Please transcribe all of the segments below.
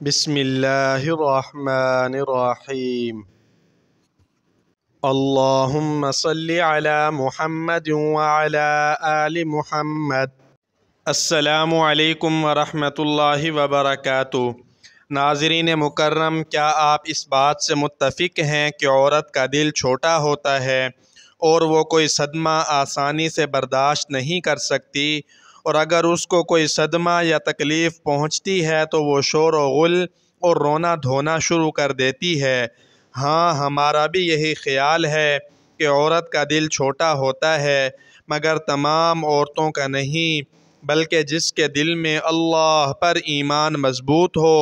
بسم اللہ الرحمن الرحیم اللہم صلی علی محمد السلام علیکم ورحمۃ اللہ وبرکاتہ ناظرین مکرم کیا آپ اس بات سے متفق ہیں کہ عورت کا دل چھوٹا ہوتا ہے اور وہ کوئی صدمہ آسانی سے برداشت نہیں کر سکتی اور اگر اس کو کوئی صدمہ یا تکلیف پہنچتی ہے تو وہ شور و غل اور رونا دھونا شروع کر دیتی ہے ہاں ہمارا بھی یہی خیال ہے کہ عورت کا دل چھوٹا ہوتا ہے مگر تمام عورتوں کا نہیں بلکہ جس کے دل میں اللہ پر ایمان مضبوط ہو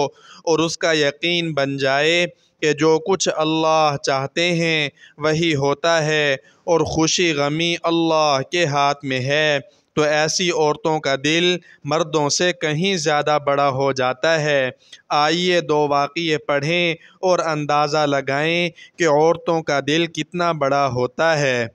اور اس کا یقین بن جائے کہ جو کچھ اللہ چاہتے ہیں وہی ہوتا ہے اور خوشی غمی اللہ کے ہاتھ میں ہے تو ایسی عورتوں کا دل مردوں سے کہیں زیادہ بڑا ہو جاتا ہے آئیے دو واقعے پڑھیں اور اندازہ لگائیں کہ عورتوں کا دل کتنا بڑا ہوتا ہے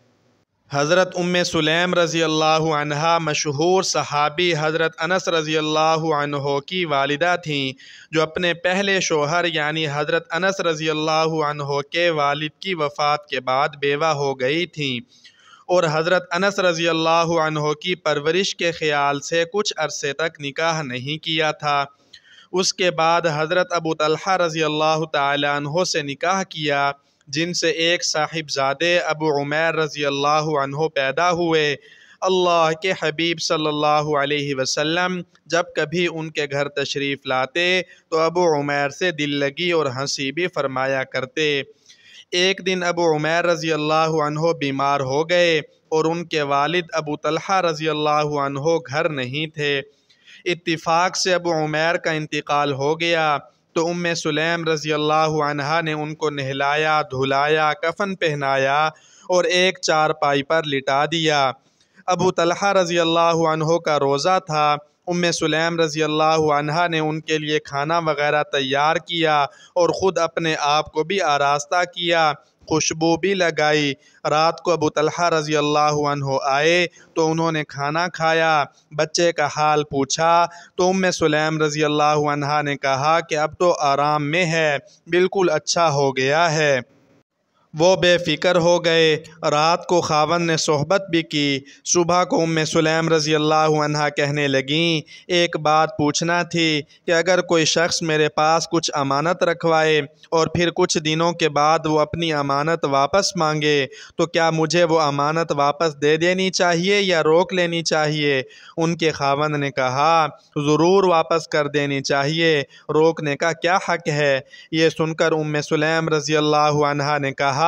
حضرت ام سلیم رضی اللہ عنہ مشہور صحابی حضرت انس رضی اللہ عنہ کی والدہ تھیں جو اپنے پہلے شوہر یعنی حضرت انس رضی اللہ عنہ کے والد کی وفات کے بعد بیوہ ہو گئی تھیں اور حضرت انس رضی اللہ عنہ کی پرورش کے خیال سے کچھ عرصے تک نکاح نہیں کیا تھا اس کے بعد حضرت ابو طلحہ رضی اللہ تعالیٰ عنہ سے نکاح کیا جن سے ایک صاحب زادے عمیر رضی اللہ عنہ پیدا ہوئے اللہ کے حبیب صلی اللہ علیہ وسلم جب کبھی ان کے گھر تشریف لاتے تو ابو عمیر سے دل لگی اور ہنسی بھی فرمایا کرتے ایک دن ابو عمیر رضی اللہ عنہ بیمار ہو گئے اور ان کے والد ابو طلحہ رضی اللہ عنہ گھر نہیں تھے اتفاق سے ابو عمیر کا انتقال ہو گیا تو ام سلیم رضی اللہ عنہ نے ان کو نہلایا دھلایا کفن پہنایا اور ایک چار پائی پر لٹا دیا ابو طلحہ رضی اللہ عنہ کا روزہ تھا ام سلیم رضی اللہ عنہ نے ان کے لیے کھانا وغیرہ تیار کیا اور خود اپنے آپ کو بھی آراستہ کیا خوشبو بھی لگائی رات کو ابو طلحہ رضی اللہ عنہ آئے تو انہوں نے کھانا کھایا بچے کا حال پوچھا تو ام سلیم رضی اللہ عنہ نے کہا کہ اب تو آرام میں ہے بالکل اچھا ہو گیا ہے وہ بے فکر ہو گئے رات کو خاون نے صحبت بھی کی صبح کو ام سلیم رضی اللہ عنہ کہنے لگیں ایک بات پوچھنا تھی کہ اگر کوئی شخص میرے پاس کچھ امانت رکھوائے اور پھر کچھ دنوں کے بعد وہ اپنی امانت واپس مانگے تو کیا مجھے وہ امانت واپس دے دینی چاہیے یا روک لینی چاہیے ان کے خاون نے کہا ضرور واپس کر دینی چاہیے روکنے کا کیا حق ہے یہ سن کر ام سلیم رضی اللہ عنہ نے کہا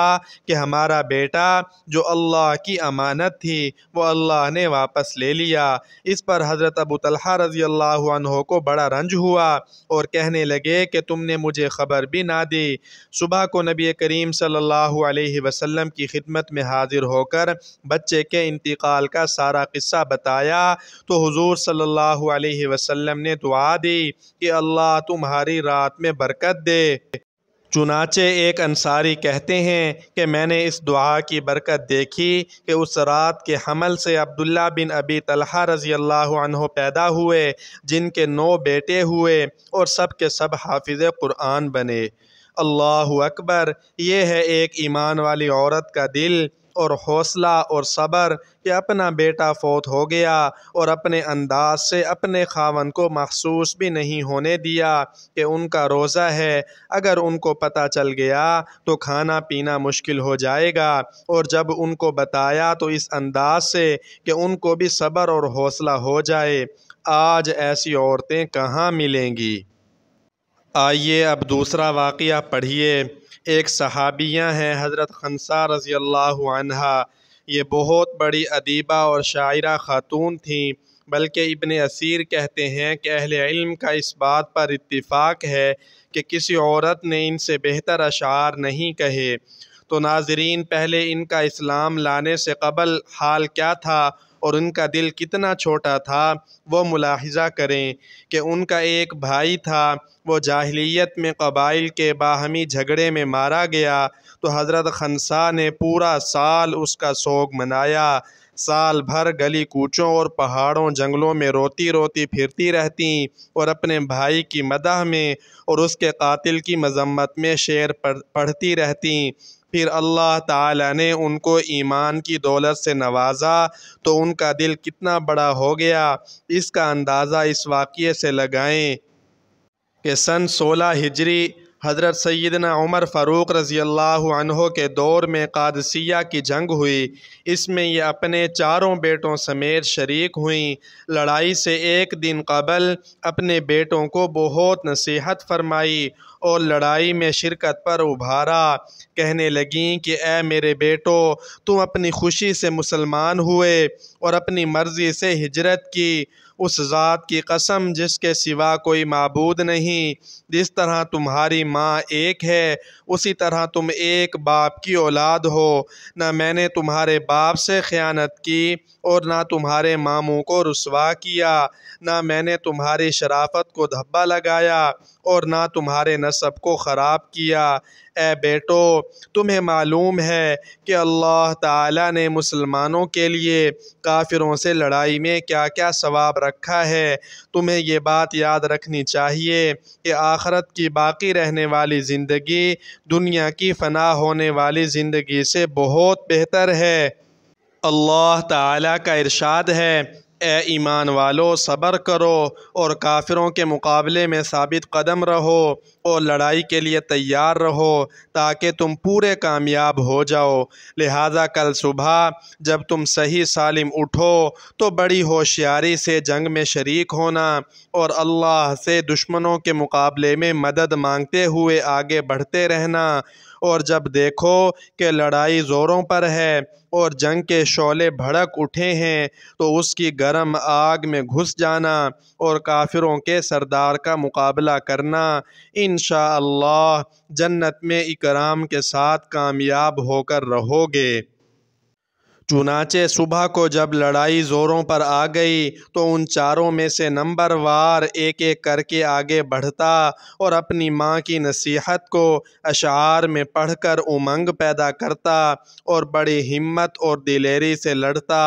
کہ ہمارا بیٹا جو اللہ کی امانت تھی وہ اللہ نے واپس لے لیا اس پر حضرت ابو طلحہ رضی اللہ عنہ کو بڑا رنج ہوا اور کہنے لگے کہ تم نے مجھے خبر بھی نہ دی صبح کو نبی کریم صلی اللہ علیہ وسلم کی خدمت میں حاضر ہو کر بچے کے انتقال کا سارا قصہ بتایا تو حضور صلی اللہ علیہ وسلم نے دعا دی کہ اللہ تمہاری رات میں برکت دے چنانچہ ایک انصاری کہتے ہیں کہ میں نے اس دعا کی برکت دیکھی کہ اس رات کے حمل سے عبداللہ بن ابی طلحہ رضی اللہ عنہ پیدا ہوئے جن کے نو بیٹے ہوئے اور سب کے سب حافظ قرآن بنے اللہ اکبر یہ ہے ایک ایمان والی عورت کا دل اور حوصلہ اور صبر کہ اپنا بیٹا فوت ہو گیا اور اپنے انداز سے اپنے خاون کو مخصوص بھی نہیں ہونے دیا کہ ان کا روزہ ہے اگر ان کو پتہ چل گیا تو کھانا پینا مشکل ہو جائے گا اور جب ان کو بتایا تو اس انداز سے کہ ان کو بھی صبر اور حوصلہ ہو جائے آج ایسی عورتیں کہاں ملیں گی آئیے اب دوسرا واقعہ پڑھیے ایک صحابیہ ہیں حضرت خنسا رضی اللہ عنہ یہ بہت بڑی ادیبہ اور شاعرہ خاتون تھیں بلکہ ابن اسیر کہتے ہیں کہ اہل علم کا اس بات پر اتفاق ہے کہ کسی عورت نے ان سے بہتر اشعار نہیں کہے تو ناظرین پہلے ان کا اسلام لانے سے قبل حال کیا تھا اور ان کا دل کتنا چھوٹا تھا وہ ملاحظہ کریں کہ ان کا ایک بھائی تھا وہ جاہلیت میں قبائل کے باہمی جھگڑے میں مارا گیا تو حضرت خنسا نے پورا سال اس کا سوگ منایا سال بھر گلی کوچوں اور پہاڑوں جنگلوں میں روتی روتی پھرتی رہتیں اور اپنے بھائی کی مداح میں اور اس کے قاتل کی مذمت میں شعر پڑھتی رہتیں پھر اللہ تعالی نے ان کو ایمان کی دولت سے نوازا تو ان کا دل کتنا بڑا ہو گیا اس کا اندازہ اس واقعے سے لگائیں کہ سن سولہ ہجری حضرت سیدنا عمر فاروق رضی اللہ عنہ کے دور میں قادسیہ کی جنگ ہوئی اس میں یہ اپنے چاروں بیٹوں سمیت شریک ہوئیں لڑائی سے ایک دن قبل اپنے بیٹوں کو بہت نصیحت فرمائی اور لڑائی میں شرکت پر ابھارا کہنے لگیں کہ اے میرے بیٹو تم اپنی خوشی سے مسلمان ہوئے اور اپنی مرضی سے ہجرت کی اس ذات کی قسم جس کے سوا کوئی معبود نہیں جس طرح تمہاری ماں ایک ہے اسی طرح تم ایک باپ کی اولاد ہو نہ میں نے تمہارے باپ سے خیانت کی اور نہ تمہارے ماموں کو رسوا کیا نہ میں نے تمہاری شرافت کو دھبا لگایا اور نہ تمہارے نصب کو خراب کیا اے بیٹو تمہیں معلوم ہے کہ اللہ تعالیٰ نے مسلمانوں کے لیے کافروں سے لڑائی میں کیا کیا ثواب رکھا ہے تمہیں یہ بات یاد رکھنی چاہیے کہ آخرت کی باقی رہنے والی زندگی دنیا کی فنا ہونے والی زندگی سے بہت بہتر ہے اللہ تعالیٰ کا ارشاد ہے اے ایمان والو صبر کرو اور کافروں کے مقابلے میں ثابت قدم رہو اور لڑائی کے لیے تیار رہو تاکہ تم پورے کامیاب ہو جاؤ لہٰذا کل صبح جب تم صحیح سالم اٹھو تو بڑی ہوشیاری سے جنگ میں شریک ہونا اور اللہ سے دشمنوں کے مقابلے میں مدد مانگتے ہوئے آگے بڑھتے رہنا اور جب دیکھو کہ لڑائی زوروں پر ہے اور جنگ کے شعلے بھڑک اٹھے ہیں تو اس کی گرم آگ میں گھس جانا اور کافروں کے سردار کا مقابلہ کرنا انشاءاللہ جنت میں اکرام کے ساتھ کامیاب ہو کر رہو گے چنانچہ صبح کو جب لڑائی زوروں پر آ گئی تو ان چاروں میں سے نمبر وار ایک ایک کر کے آگے بڑھتا اور اپنی ماں کی نصیحت کو اشعار میں پڑھ کر امنگ پیدا کرتا اور بڑی ہمت اور دلیری سے لڑتا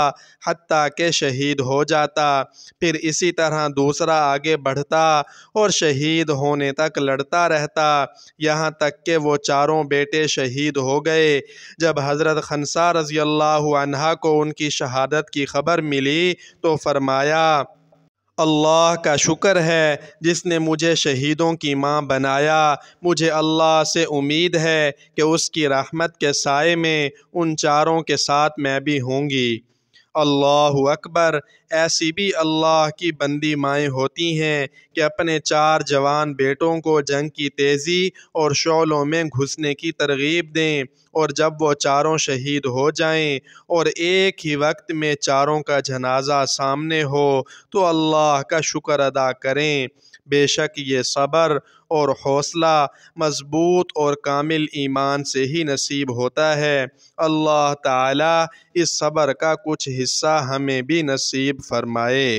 حتیٰ کہ شہید ہو جاتا پھر اسی طرح دوسرا آگے بڑھتا اور شہید ہونے تک لڑتا رہتا یہاں تک کہ وہ چاروں بیٹے شہید ہو گئے جب حضرت خنسا رضی اللہ عنہ عنہ کو ان کی شہادت کی خبر ملی تو فرمایا اللہ کا شکر ہے جس نے مجھے شہیدوں کی ماں بنایا مجھے اللہ سے امید ہے کہ اس کی رحمت کے سائے میں ان چاروں کے ساتھ میں بھی ہوں گی اللہ اکبر ایسی بھی اللہ کی بندی مائیں ہوتی ہیں کہ اپنے چار جوان بیٹوں کو جنگ کی تیزی اور شعلوں میں گھسنے کی ترغیب دیں اور جب وہ چاروں شہید ہو جائیں اور ایک ہی وقت میں چاروں کا جنازہ سامنے ہو تو اللہ کا شکر ادا کریں بے شک یہ صبر اور حوصلہ مضبوط اور کامل ایمان سے ہی نصیب ہوتا ہے اللہ تعالی اس صبر کا کچھ حصہ ہمیں بھی نصیب فرمائے